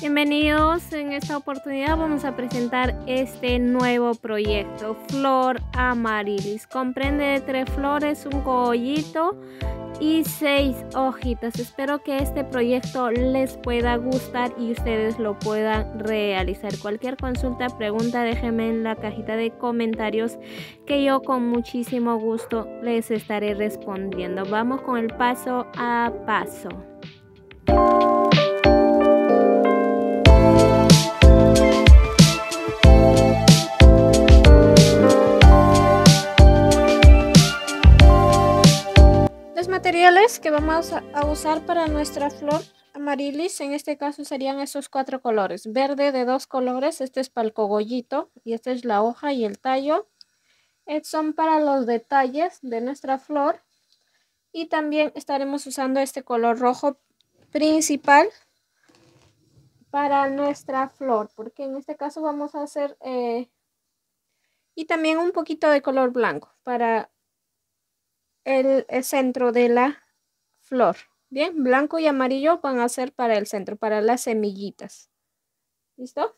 Bienvenidos, en esta oportunidad vamos a presentar este nuevo proyecto, Flor Amarilis. Comprende de tres flores, un cogollito y seis hojitas. Espero que este proyecto les pueda gustar y ustedes lo puedan realizar. Cualquier consulta, pregunta, déjenme en la cajita de comentarios que yo con muchísimo gusto les estaré respondiendo. Vamos con el paso a paso. materiales que vamos a usar para nuestra flor amarilis, en este caso serían esos cuatro colores. Verde de dos colores, este es para el cogollito y esta es la hoja y el tallo. son para los detalles de nuestra flor. Y también estaremos usando este color rojo principal para nuestra flor, porque en este caso vamos a hacer... Eh, y también un poquito de color blanco para el, centro de la flor. Bien, blanco y amarillo van a ser para el centro, para las semillitas. ¿Listo?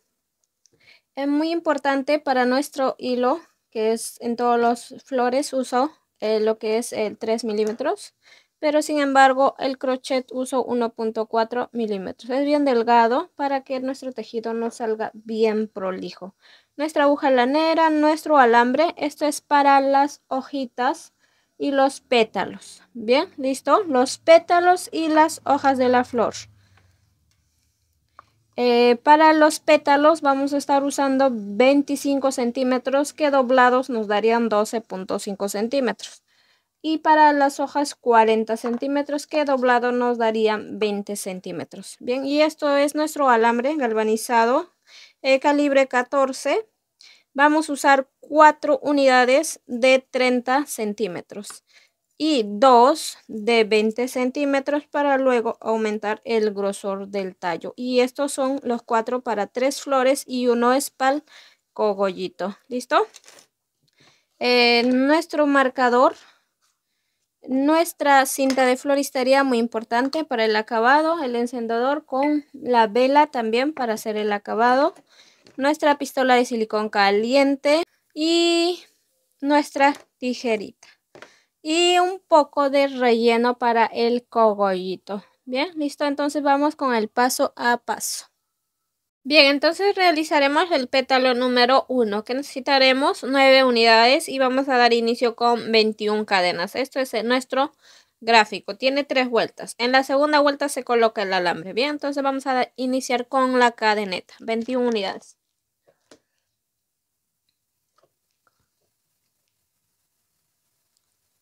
Es muy importante para nuestro hilo, que es en todas las flores uso eh, lo que es el 3 milímetros, pero sin embargo el crochet uso 1.4 milímetros. Es bien delgado para que nuestro tejido no salga bien prolijo. Nuestra aguja lanera, nuestro alambre, esto es para las hojitas y los pétalos. Bien, listo. Los pétalos y las hojas de la flor. Eh, para los pétalos vamos a estar usando 25 centímetros que doblados nos darían 12.5 centímetros. Y para las hojas 40 centímetros que doblado nos darían 20 centímetros. Bien, y esto es nuestro alambre galvanizado eh, calibre 14 vamos a usar cuatro unidades de 30 centímetros y 2 de 20 centímetros para luego aumentar el grosor del tallo. Y estos son los cuatro para tres flores y uno es para cogollito. ¿Listo? Eh, nuestro marcador, nuestra cinta de floristería muy importante para el acabado, el encendedor con la vela también para hacer el acabado nuestra pistola de silicón caliente y nuestra tijerita. Y un poco de relleno para el cogollito. Bien, listo. Entonces vamos con el paso a paso. Bien, entonces realizaremos el pétalo número 1 que necesitaremos 9 unidades y vamos a dar inicio con 21 cadenas. Esto es nuestro gráfico, tiene 3 vueltas. En la segunda vuelta se coloca el alambre. Bien, entonces vamos a iniciar con la cadeneta, 21 unidades.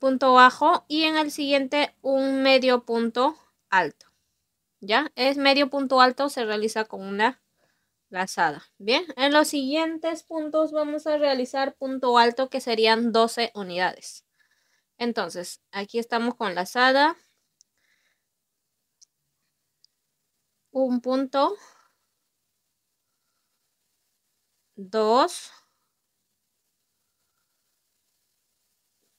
punto bajo y en el siguiente un medio punto alto. ¿Ya? Es medio punto alto, se realiza con una lazada. Bien, en los siguientes puntos vamos a realizar punto alto que serían 12 unidades. Entonces, aquí estamos con lazada. Un punto. Dos.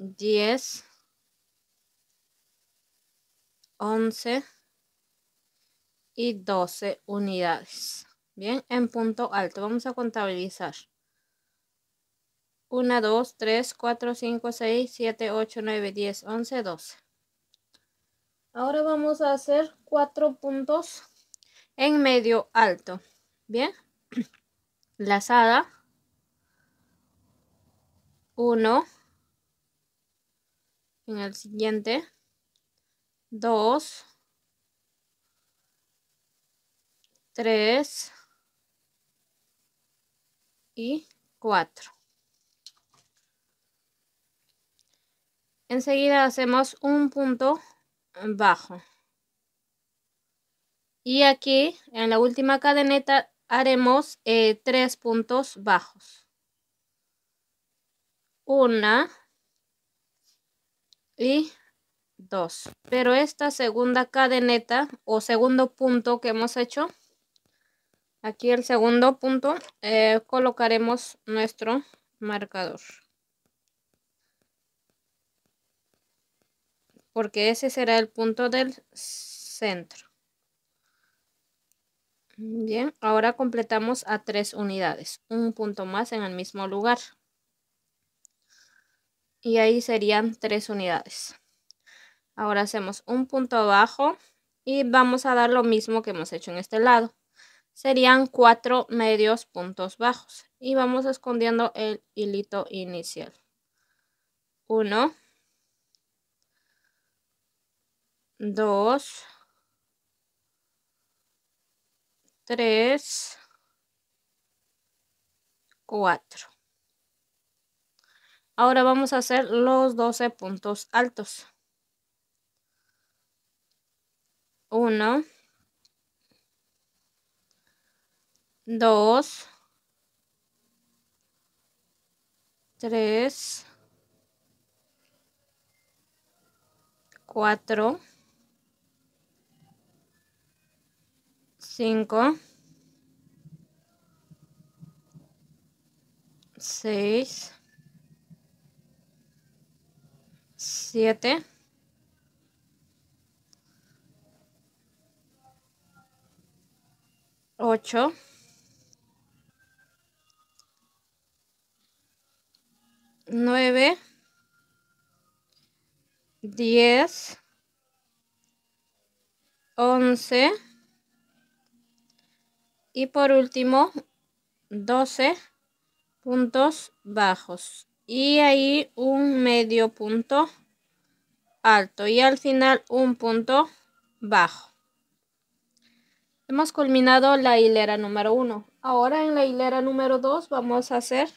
10, once y 12 unidades. Bien, en punto alto. Vamos a contabilizar. 1, 2, 3, 4, 5, 6, 7, 8, 9, 10, 11, 12. Ahora vamos a hacer cuatro puntos en medio alto. Bien. Lazada. 1, en el siguiente, 2, 3 y 4. Enseguida hacemos un punto bajo. Y aquí en la última cadeneta haremos eh, tres puntos bajos. Una, y 2. Pero esta segunda cadeneta o segundo punto que hemos hecho, aquí el segundo punto, eh, colocaremos nuestro marcador. Porque ese será el punto del centro. Bien, ahora completamos a tres unidades. Un punto más en el mismo lugar y ahí serían tres unidades. Ahora hacemos un punto abajo y vamos a dar lo mismo que hemos hecho en este lado. Serían cuatro medios puntos bajos y vamos escondiendo el hilito inicial. Uno, dos, tres, cuatro. Ahora vamos a hacer los 12 puntos altos. 1, 2, 3, 4, 5, 6, 7, 8, 9, 10, 11 y por último 12 puntos bajos y ahí un medio punto alto y al final un punto bajo. Hemos culminado la hilera número uno Ahora en la hilera número dos vamos a hacer,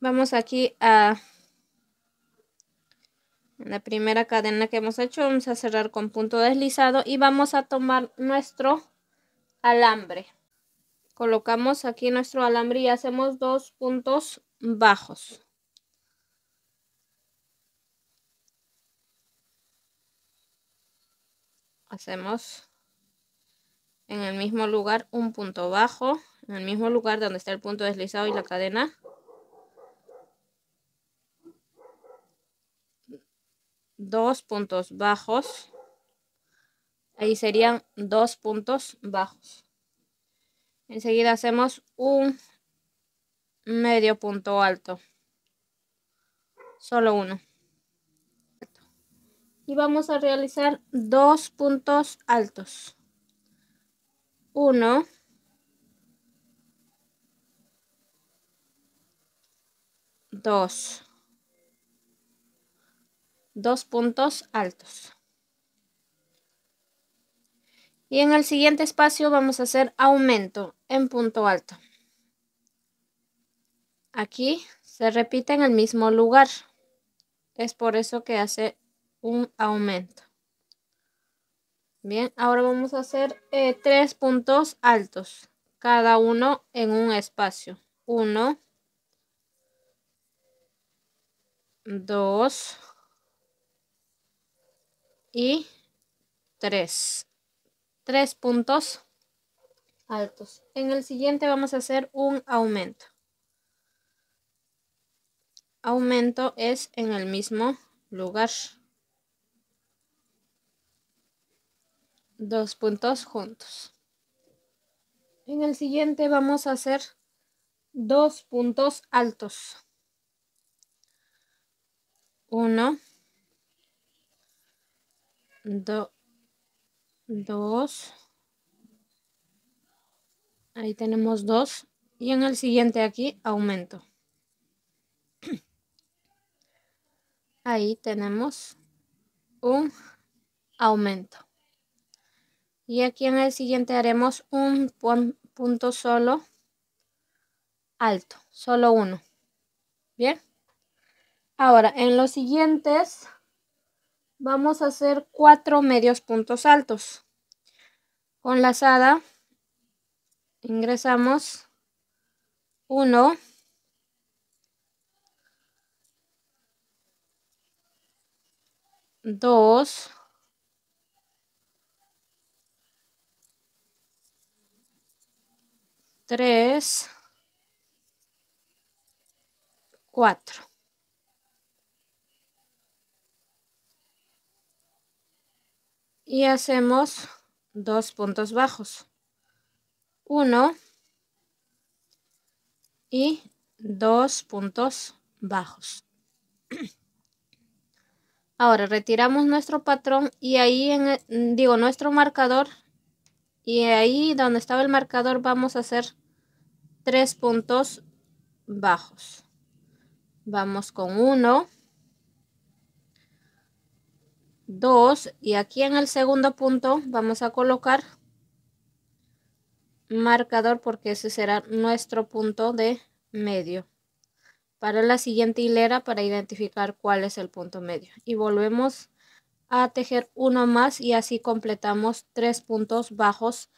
vamos aquí a, la primera cadena que hemos hecho, vamos a cerrar con punto deslizado y vamos a tomar nuestro alambre colocamos aquí nuestro alambre y hacemos dos puntos bajos. Hacemos en el mismo lugar un punto bajo, en el mismo lugar donde está el punto deslizado y la cadena. Dos puntos bajos. Ahí serían dos puntos bajos. Enseguida hacemos un medio punto alto. Solo uno. Y vamos a realizar dos puntos altos. Uno. Dos. Dos puntos altos. Y en el siguiente espacio vamos a hacer aumento en punto alto. Aquí se repite en el mismo lugar. Es por eso que hace un aumento. Bien, ahora vamos a hacer eh, tres puntos altos, cada uno en un espacio. Uno, dos y tres. Tres puntos altos. En el siguiente vamos a hacer un aumento. Aumento es en el mismo lugar. Dos puntos juntos. En el siguiente vamos a hacer dos puntos altos. Uno. Do, dos. Ahí tenemos dos Y en el siguiente aquí, aumento. Ahí tenemos un aumento. Y aquí en el siguiente haremos un punto solo alto, solo uno. Bien. Ahora, en los siguientes vamos a hacer cuatro medios puntos altos. Con lazada ingresamos 1, 2, 3, 4. Y hacemos dos puntos bajos. 1 y dos puntos bajos. Ahora retiramos nuestro patrón y ahí, en, e, mm, digo, nuestro marcador. Y ahí donde estaba el marcador vamos a hacer tres puntos bajos. Vamos con uno. Dos. Y aquí en el segundo punto vamos a colocar marcador porque ese será nuestro punto de medio. Para la siguiente hilera para identificar cuál es el punto medio. Y volvemos a tejer uno más y así completamos tres puntos bajos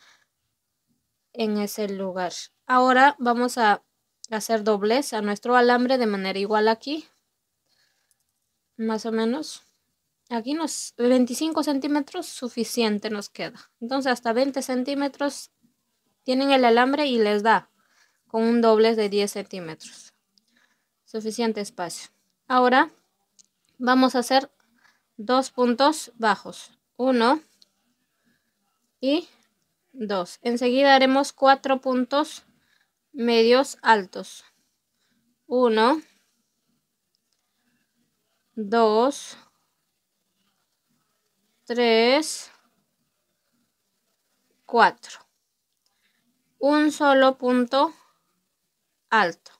en ese lugar. Ahora vamos a hacer doblez a nuestro alambre de manera igual aquí. Más o menos. Aquí nos 25 centímetros suficiente nos queda. Entonces hasta 20 centímetros tienen el alambre y les da con un doble de 10 centímetros. Suficiente espacio. Ahora vamos a hacer dos puntos bajos. Uno y dos. Enseguida haremos cuatro puntos medios altos. Uno, dos, tres, cuatro un solo punto alto,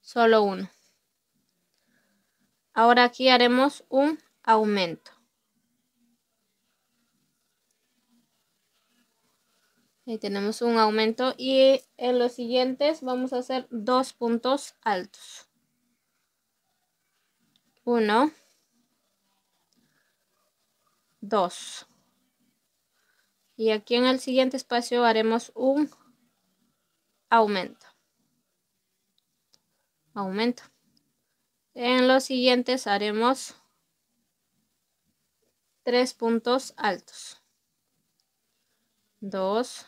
solo uno. Ahora aquí haremos un aumento. Ahí tenemos un aumento y en los siguientes vamos a hacer dos puntos altos. Uno, dos y aquí en el siguiente espacio haremos un aumento. Aumento. En los siguientes haremos tres puntos altos. Dos.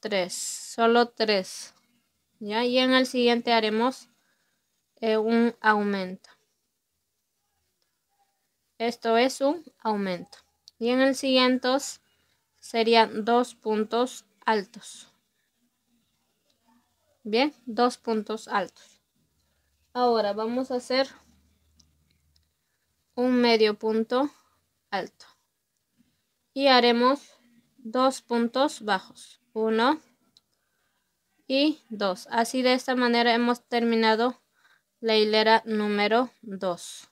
Tres. Solo tres. ¿ya? Y en el siguiente haremos eh, un aumento. Esto es un aumento. Y en el siguiente serían dos puntos altos. Bien, dos puntos altos. Ahora vamos a hacer un medio punto alto. Y haremos dos puntos bajos. Uno y dos. Así de esta manera hemos terminado la hilera número dos.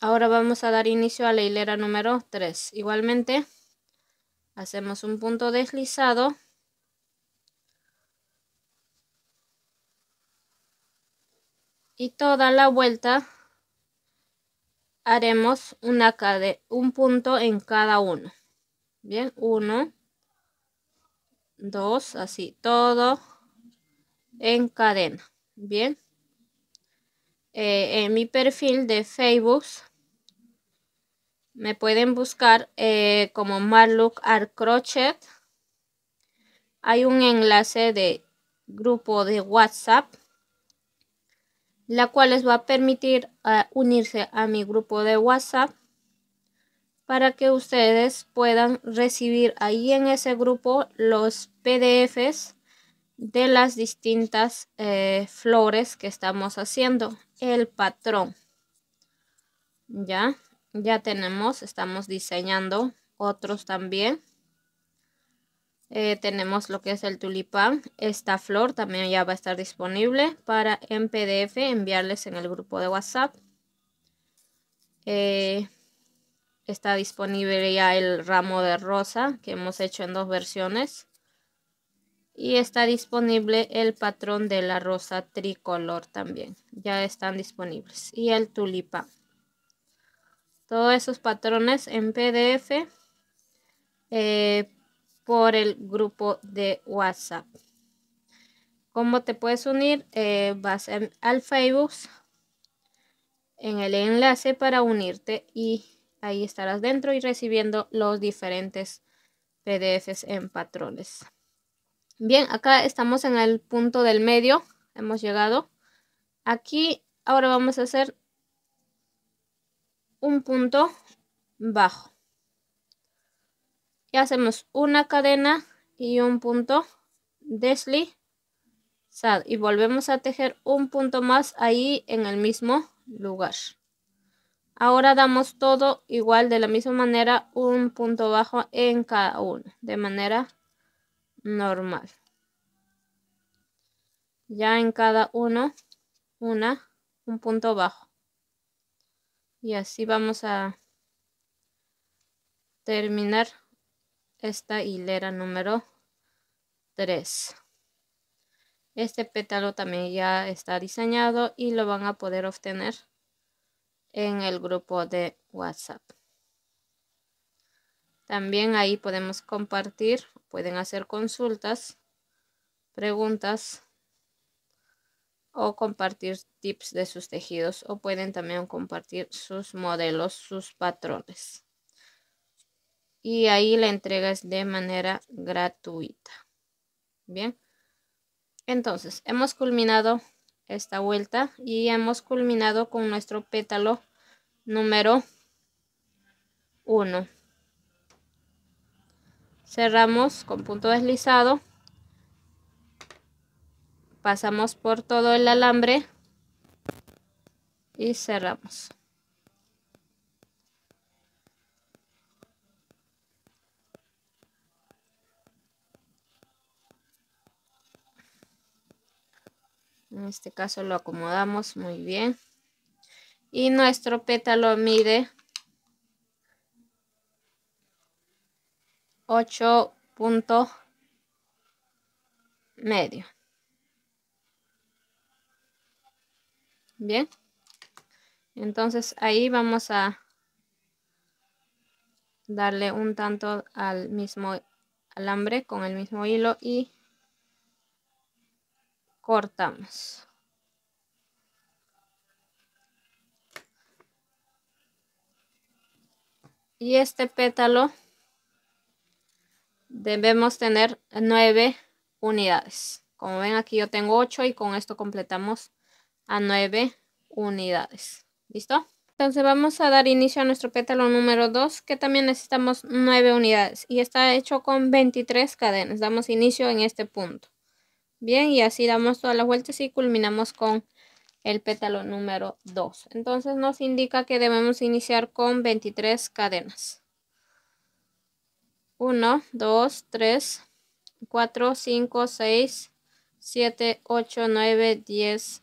Ahora vamos a dar inicio a la hilera número 3. Igualmente, hacemos un punto deslizado. Y toda la vuelta haremos una cadena, un punto en cada uno. Bien, uno, dos, así, todo en cadena. Bien. Eh, en mi perfil de Facebook me pueden buscar eh, como Marlook Art Crochet. Hay un enlace de grupo de WhatsApp, la cual les va a permitir eh, unirse a mi grupo de WhatsApp para que ustedes puedan recibir ahí en ese grupo los PDFs de las distintas eh, flores que estamos haciendo, el patrón. ¿Ya? ya tenemos, estamos diseñando otros también. Eh, tenemos lo que es el tulipán. Esta flor también ya va a estar disponible para en PDF enviarles en el grupo de WhatsApp. Eh, está disponible ya el ramo de rosa que hemos hecho en dos versiones. Y está disponible el patrón de la rosa tricolor también. Ya están disponibles. Y el tulipán todos esos patrones en PDF eh, por el grupo de WhatsApp. ¿Cómo te puedes unir? Eh, vas en, al Facebook en el enlace para unirte y ahí estarás dentro y recibiendo los diferentes PDFs en patrones. Bien, acá estamos en el punto del medio, hemos llegado. Aquí ahora vamos a hacer un punto bajo. Y hacemos una cadena y un punto deslizado. Y volvemos a tejer un punto más ahí en el mismo lugar. Ahora damos todo igual de la misma manera, un punto bajo en cada uno, de manera normal. Ya en cada uno, una, un punto bajo y así vamos a terminar esta hilera número 3 este pétalo también ya está diseñado y lo van a poder obtener en el grupo de whatsapp también ahí podemos compartir pueden hacer consultas preguntas o compartir tips de sus tejidos o pueden también compartir sus modelos, sus patrones. Y ahí la entrega es de manera gratuita. Bien. Entonces, hemos culminado esta vuelta y hemos culminado con nuestro pétalo número 1. Cerramos con punto deslizado pasamos por todo el alambre y cerramos. En este caso lo acomodamos muy bien. Y nuestro pétalo mide ocho puntos medio. Bien. Entonces ahí vamos a darle un tanto al mismo alambre con el mismo hilo y cortamos. Y este pétalo debemos tener nueve unidades. Como ven aquí yo tengo ocho y con esto completamos a 9 unidades. ¿Listo? Entonces vamos a dar inicio a nuestro pétalo número 2 que también necesitamos 9 unidades y está hecho con 23 cadenas. Damos inicio en este punto. Bien, y así damos todas las vueltas y culminamos con el pétalo número 2. Entonces nos indica que debemos iniciar con 23 cadenas. 1, 2, 3, 4, 5, 6, 7, 8, 9, 10,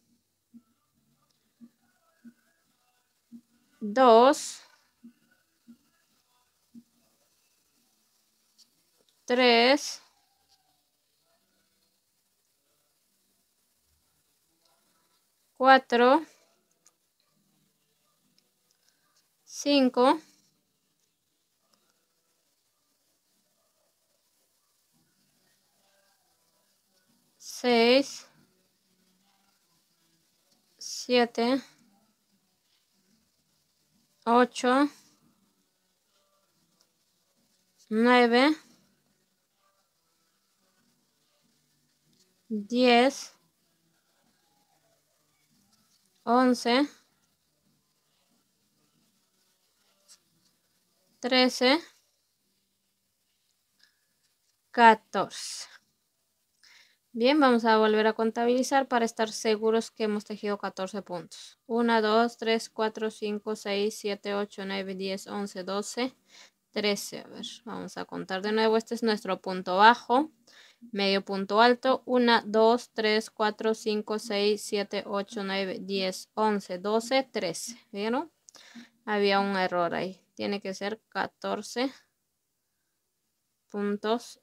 2 3 4 5 6 7 8, 9, 10, 11, 13, 14. Bien, vamos a volver a contabilizar para estar seguros que hemos tejido 14 puntos. 1, 2, 3, 4, 5, 6, 7, 8, 9, 10, 11, 12, 13. A ver, vamos a contar de nuevo. Este es nuestro punto bajo, medio punto alto. 1, 2, 3, 4, 5, 6, 7, 8, 9, 10, 11, 12, 13. ¿Vieron? Había un error ahí. Tiene que ser 14 puntos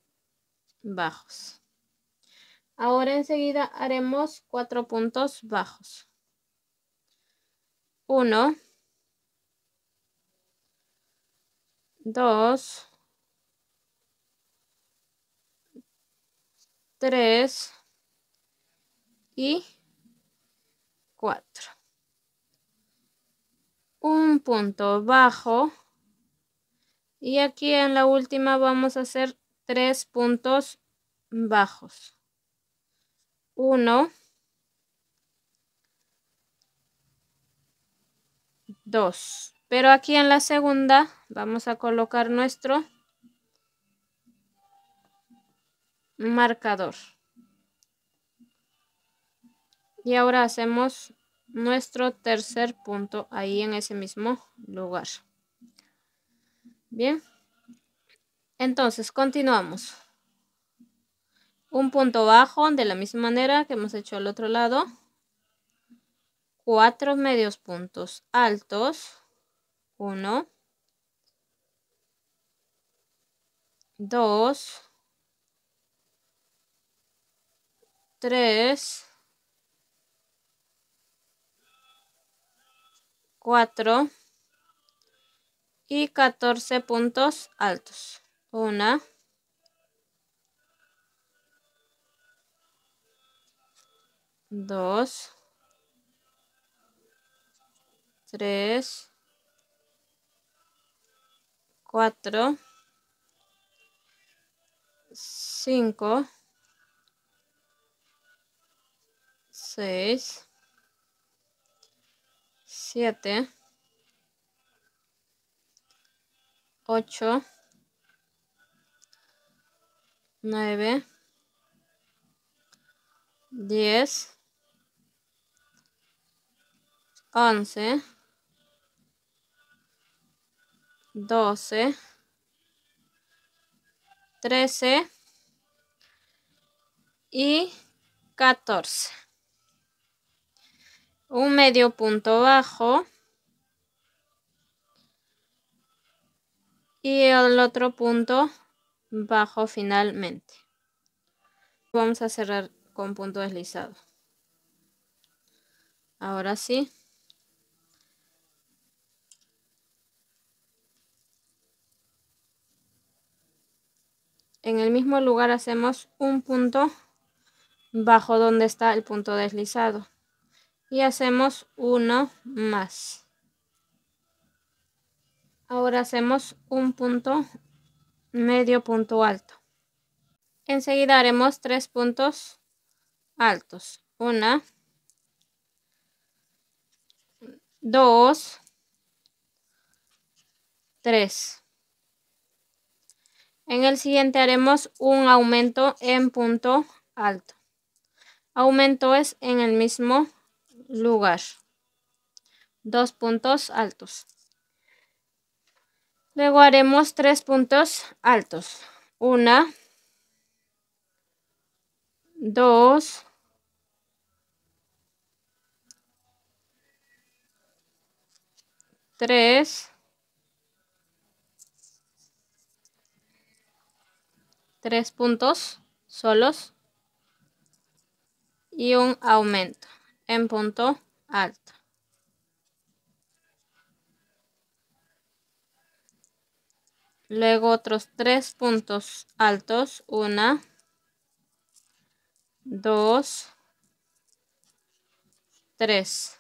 bajos. Ahora enseguida haremos cuatro puntos bajos. Uno. Dos. Tres. Y cuatro. Un punto bajo. Y aquí en la última vamos a hacer tres puntos bajos. 1, 2. Pero aquí en la segunda vamos a colocar nuestro marcador. Y ahora hacemos nuestro tercer punto ahí en ese mismo lugar. Bien. Entonces, continuamos un punto bajo de la misma manera que hemos hecho al otro lado cuatro medios puntos altos 1 2 3 4 y 14 puntos altos 1 dos, tres, cuatro, cinco, seis, siete, ocho, nueve, diez, once, doce, trece y catorce. Un medio punto bajo. Y el otro punto bajo finalmente. Vamos a cerrar con punto deslizado. Ahora sí. en el mismo lugar hacemos un punto bajo donde está el punto deslizado y hacemos uno más. Ahora hacemos un punto medio punto alto. Enseguida haremos tres puntos altos. Una, dos, tres. En el siguiente haremos un aumento en punto alto. Aumento es en el mismo lugar. Dos puntos altos. Luego haremos tres puntos altos. Una, dos, tres, tres puntos solos y un aumento en punto alto. Luego otros tres puntos altos, una, dos, tres.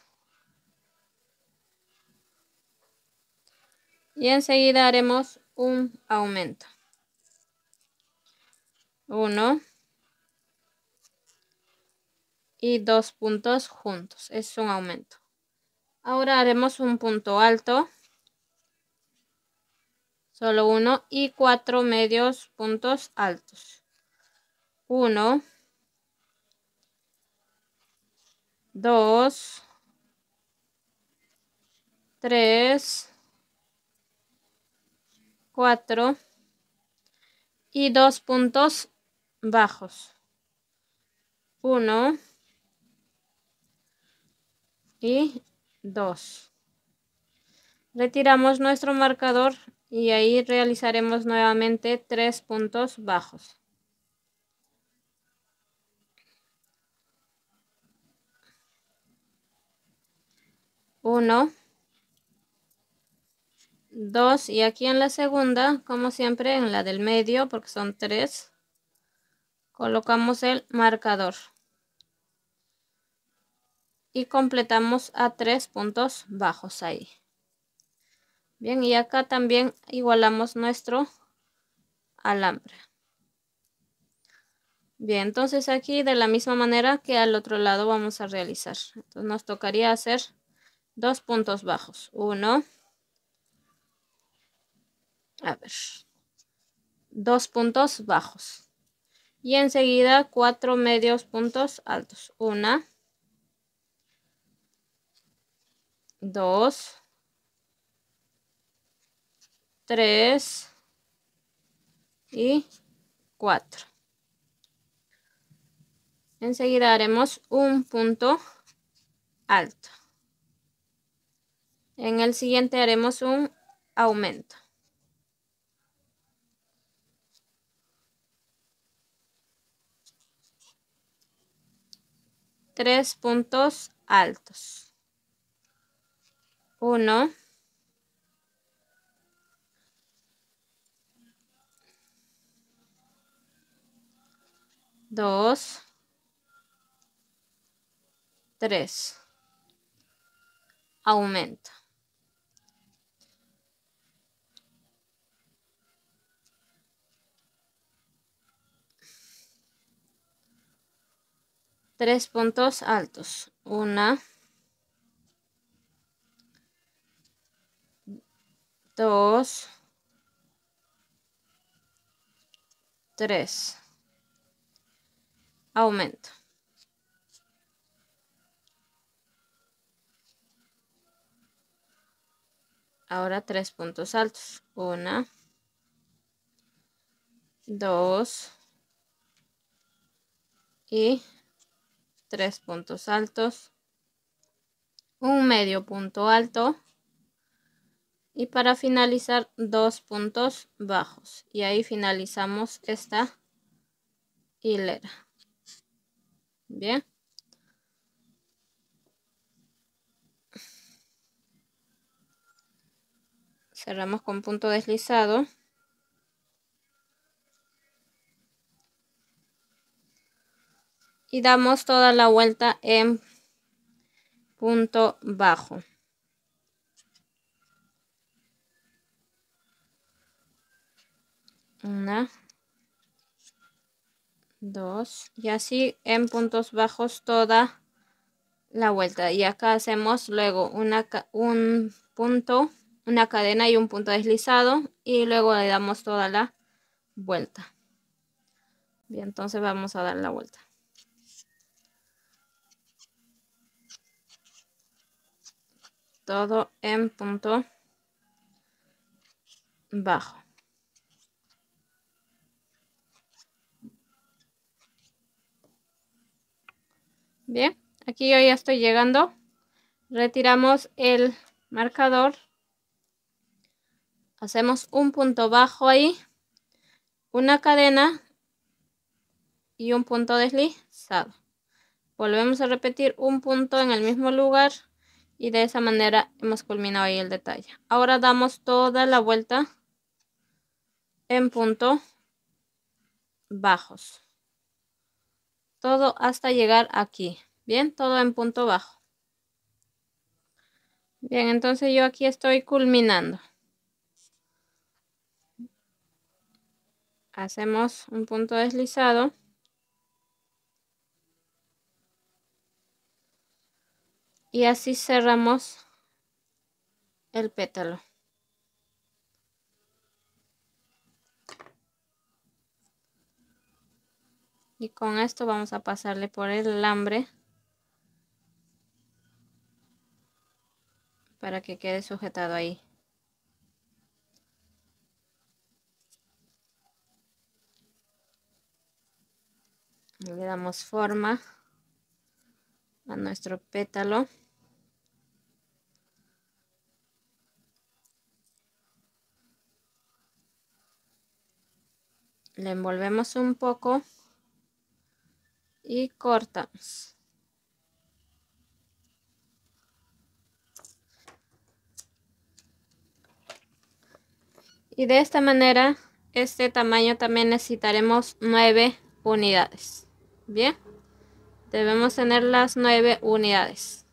Y enseguida haremos un aumento. 1 y dos puntos juntos. Es un aumento. Ahora haremos un punto alto. Solo uno y cuatro medios puntos altos. 1, 2, 3, 4 y dos puntos bajos. 1 y dos Retiramos nuestro marcador y ahí realizaremos nuevamente tres puntos bajos. Uno, dos y aquí en la segunda, como siempre en la del medio, porque son tres, colocamos el marcador y completamos a tres puntos bajos ahí bien y acá también igualamos nuestro alambre bien entonces aquí de la misma manera que al otro lado vamos a realizar entonces nos tocaría hacer dos puntos bajos uno a ver dos puntos bajos y enseguida cuatro medios puntos altos. Una, dos, tres y cuatro. Enseguida haremos un punto alto. En el siguiente haremos un aumento. tres puntos altos. Uno. Dos. Tres. Aumento. tres puntos altos. Una, dos, tres. Aumento. Ahora tres puntos altos. Una, dos y tres puntos altos, un medio punto alto y para finalizar dos puntos bajos. Y ahí finalizamos esta hilera. Bien. Cerramos con punto deslizado. y damos toda la vuelta en punto bajo. Una, dos y así en puntos bajos toda la vuelta. Y acá hacemos luego una, un punto, una cadena y un punto deslizado y luego le damos toda la vuelta. y entonces vamos a dar la vuelta. todo en punto bajo. Bien, aquí yo ya estoy llegando. Retiramos el marcador. Hacemos un punto bajo ahí. Una cadena. Y un punto deslizado. Volvemos a repetir un punto en el mismo lugar. Y de esa manera hemos culminado ahí el detalle. Ahora damos toda la vuelta en punto bajos. Todo hasta llegar aquí. Bien, todo en punto bajo. Bien, entonces yo aquí estoy culminando. Hacemos un punto deslizado. y así cerramos el pétalo. Y con esto vamos a pasarle por el alambre para que quede sujetado ahí. Le damos forma a nuestro pétalo. Le envolvemos un poco y cortamos. Y de esta manera, este tamaño también necesitaremos nueve unidades. Bien. Debemos tener las nueve unidades.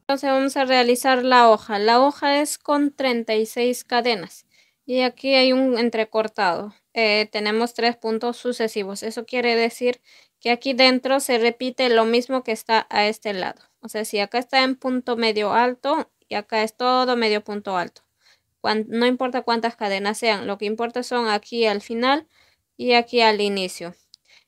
Entonces vamos a realizar la hoja. La hoja es con 36 cadenas y aquí hay un entrecortado. Eh, tenemos tres puntos sucesivos. Eso quiere decir que aquí dentro se repite lo mismo que está a este lado. O sea, si acá está en punto medio alto y acá es todo medio punto alto. no importa cuántas cadenas sean, lo que importa son aquí al final y aquí al inicio.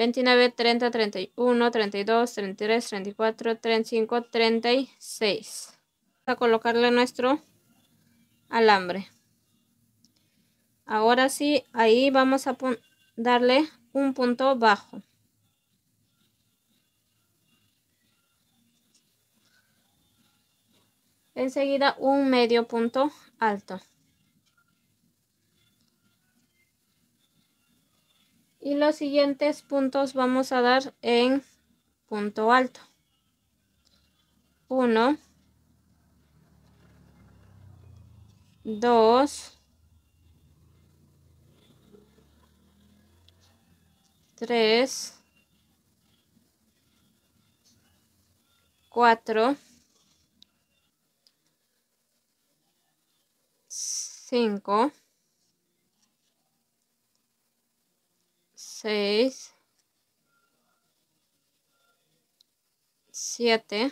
29, 30, 31, 32, 33, 34, 35, 36. Vamos a colocarle nuestro alambre. Ahora sí, ahí vamos a darle un punto bajo. Enseguida un medio punto alto. y los siguientes puntos vamos a dar en punto alto. 1, 2, 3, 4, 5, seis, siete,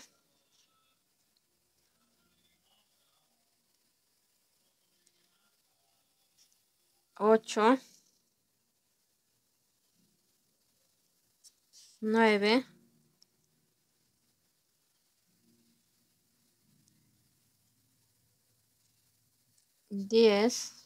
ocho, nueve, diez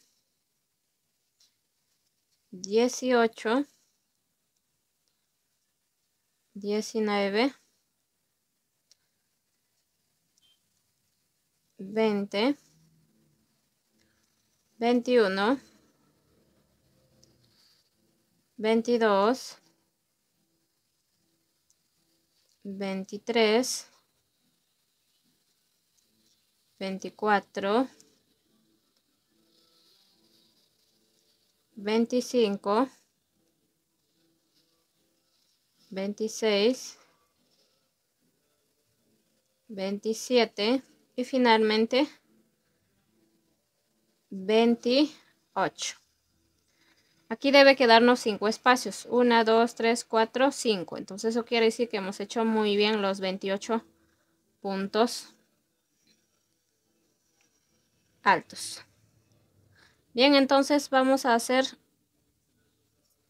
18, 19, 20, 21, 22, 23, 24, 25, 26, 27 y finalmente 28. Aquí debe quedarnos 5 espacios. 1, 2, 3, 4, 5. Entonces eso quiere decir que hemos hecho muy bien los 28 puntos altos. Bien, entonces vamos a hacer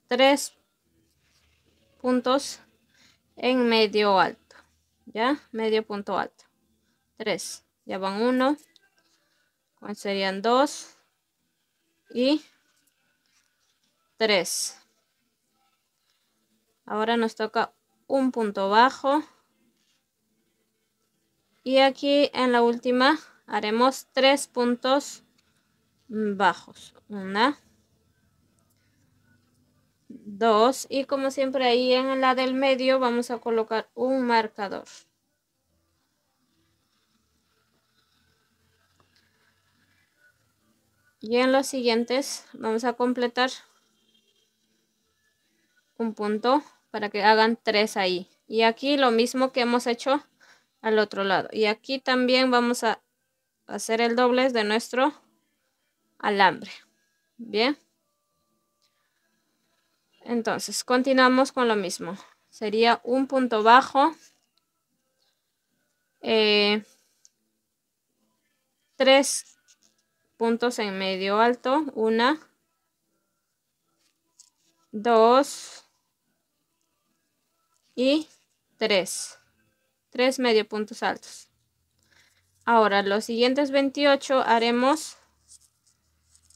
tres puntos en medio alto, ¿ya? Medio punto alto. Tres. Ya van uno. Serían dos. Y tres. Ahora nos toca un punto bajo. Y aquí en la última haremos tres puntos Mm, bajos. Una. Dos. Y como siempre ahí en la del medio vamos a colocar un marcador. Y en los siguientes vamos a completar un punto para que hagan tres ahí. Y aquí lo mismo que hemos hecho al otro lado. Y aquí también vamos a hacer el doblez de nuestro alambre. Bien. Entonces, continuamos con lo mismo. Sería un punto bajo. Eh, tres puntos en medio alto. Una. Dos. Y tres. Tres medio puntos altos. Ahora, los siguientes 28 haremos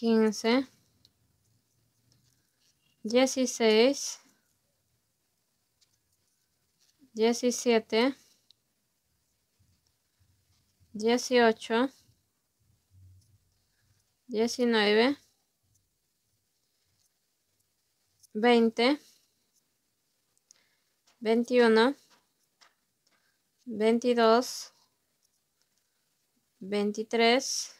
15, 16, 17, 18, 19, 20, 21, 22, 23,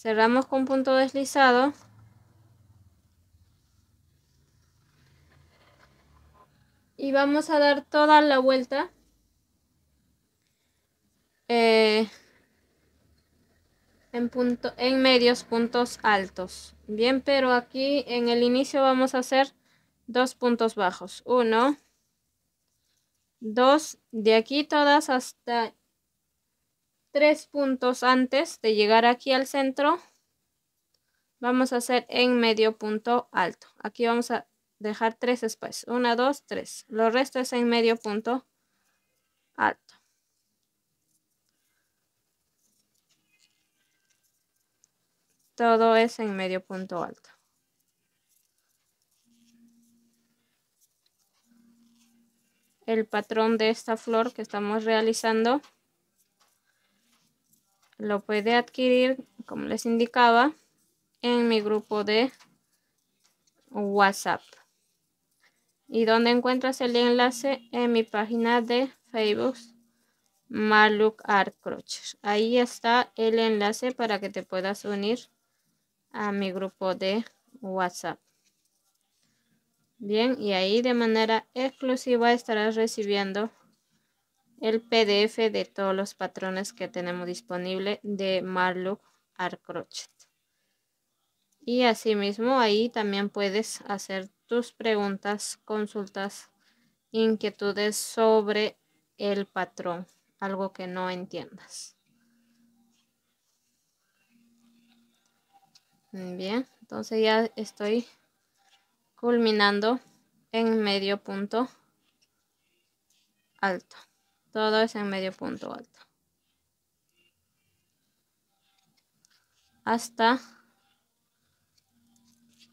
cerramos con punto deslizado y vamos a dar toda la vuelta eh, en, punto, en medios puntos altos bien pero aquí en el inicio vamos a hacer dos puntos bajos uno dos de aquí todas hasta tres puntos antes de llegar aquí al centro, vamos a hacer en medio punto alto. Aquí vamos a dejar tres espacios. Una, dos, tres. Lo resto es en medio punto alto. Todo es en medio punto alto. El patrón de esta flor que estamos realizando lo puede adquirir, como les indicaba, en mi grupo de WhatsApp. Y donde encuentras el enlace en mi página de Facebook, Maluk Art crochet Ahí está el enlace para que te puedas unir a mi grupo de WhatsApp. Bien, y ahí de manera exclusiva estarás recibiendo el PDF de todos los patrones que tenemos disponible de Marlowe Arcrochet. Crochet. Y asimismo ahí también puedes hacer tus preguntas, consultas, inquietudes sobre el patrón, algo que no entiendas. Bien, entonces ya estoy culminando en medio punto alto todo es en medio punto alto. Hasta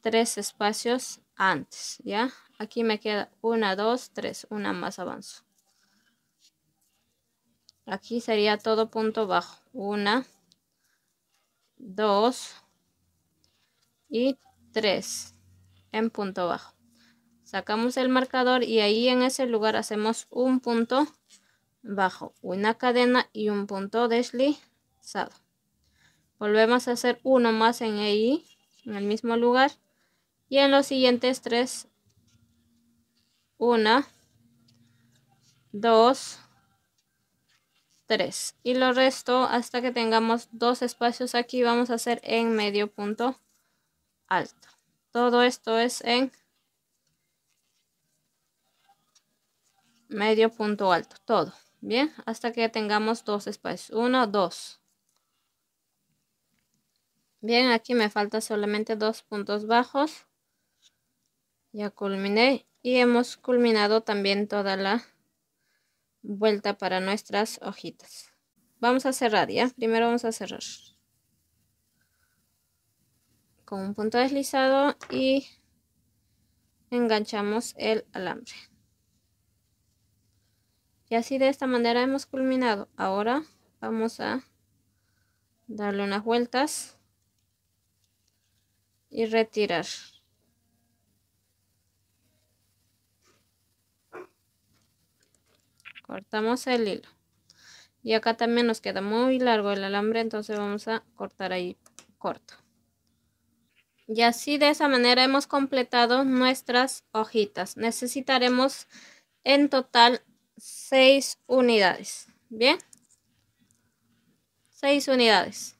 tres espacios antes, ¿ya? Aquí me queda una, dos, tres, una más avanzo. Aquí sería todo punto bajo. Una, dos y tres en punto bajo. Sacamos el marcador y ahí en ese lugar hacemos un punto bajo una cadena y un punto deslizado. Volvemos a hacer uno más en e en el mismo lugar. Y en los siguientes tres, una, dos, tres. Y lo resto, hasta que tengamos dos espacios aquí, vamos a hacer en medio punto alto. Todo esto es en medio punto alto, todo. Bien, hasta que tengamos dos espacios. Uno, dos. Bien, aquí me falta solamente dos puntos bajos. Ya culminé y hemos culminado también toda la vuelta para nuestras hojitas. Vamos a cerrar ya. Primero vamos a cerrar con un punto deslizado y enganchamos el alambre. Y así de esta manera hemos culminado. Ahora vamos a darle unas vueltas y retirar. Cortamos el hilo. Y acá también nos queda muy largo el alambre, entonces vamos a cortar ahí corto. Y así de esa manera hemos completado nuestras hojitas. Necesitaremos en total 6 unidades. Bien. 6 unidades.